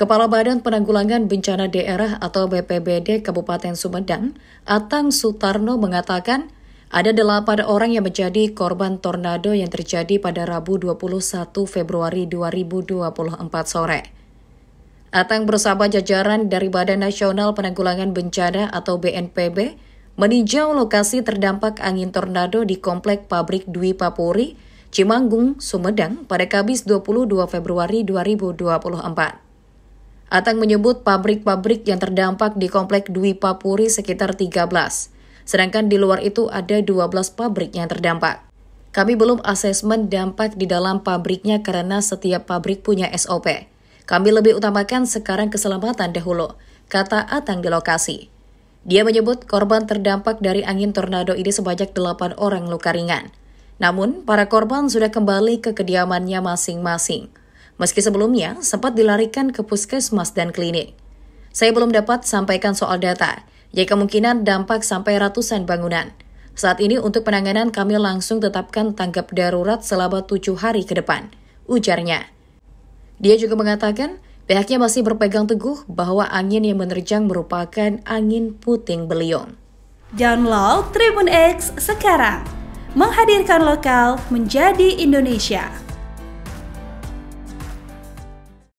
Kepala Badan Penanggulangan Bencana Daerah atau BPBD Kabupaten Sumedang, Atang Sutarno mengatakan, ada delapan orang yang menjadi korban tornado yang terjadi pada Rabu 21 Februari 2024 sore. Atang bersama jajaran dari Badan Nasional Penanggulangan Bencana atau BNPB meninjau lokasi terdampak angin tornado di Komplek Pabrik Dwi Papuri, Cimanggung, Sumedang pada Kamis 22 Februari 2024. Atang menyebut pabrik-pabrik yang terdampak di Komplek Dwi Papuri sekitar 13. Sedangkan di luar itu ada 12 pabrik yang terdampak. Kami belum asesmen dampak di dalam pabriknya karena setiap pabrik punya SOP. Kami lebih utamakan sekarang keselamatan dahulu, kata Atang di lokasi. Dia menyebut korban terdampak dari angin tornado ini sebanyak 8 orang luka ringan. Namun, para korban sudah kembali ke kediamannya masing-masing meski sebelumnya sempat dilarikan ke puskesmas dan klinik. Saya belum dapat sampaikan soal data, Jika ya kemungkinan dampak sampai ratusan bangunan. Saat ini untuk penanganan kami langsung tetapkan tanggap darurat selama tujuh hari ke depan, ujarnya. Dia juga mengatakan pihaknya masih berpegang teguh bahwa angin yang menerjang merupakan angin puting beliung. Download Tribun X sekarang, menghadirkan lokal menjadi Indonesia.